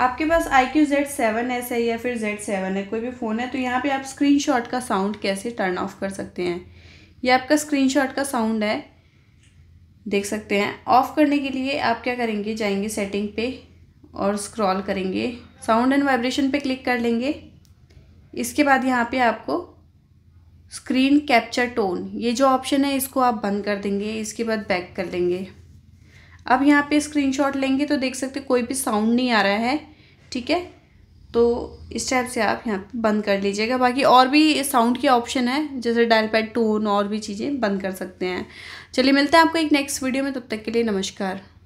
आपके पास iQOO Z seven S है या फिर जेड सेवन है कोई भी फ़ोन है तो यहाँ पे आप स्क्रीनशॉट का साउंड कैसे टर्न ऑफ कर सकते हैं ये आपका स्क्रीनशॉट का साउंड है देख सकते हैं ऑफ़ करने के लिए आप क्या करेंगे जाएंगे सेटिंग पे और स्क्रॉल करेंगे साउंड एंड वाइब्रेशन पे क्लिक कर लेंगे इसके बाद यहाँ पे आपको स्क्रीन कैप्चर टोन ये जो ऑप्शन है इसको आप बंद कर देंगे इसके बाद बैक कर लेंगे अब यहाँ पे स्क्रीनशॉट लेंगे तो देख सकते कोई भी साउंड नहीं आ रहा है ठीक है तो इस टाइप से आप यहाँ पे बंद कर लीजिएगा बाकी और भी साउंड के ऑप्शन है जैसे डायल पैड टोन और भी चीज़ें बंद कर सकते हैं चलिए मिलते हैं आपको एक नेक्स्ट वीडियो में तब तक के लिए नमस्कार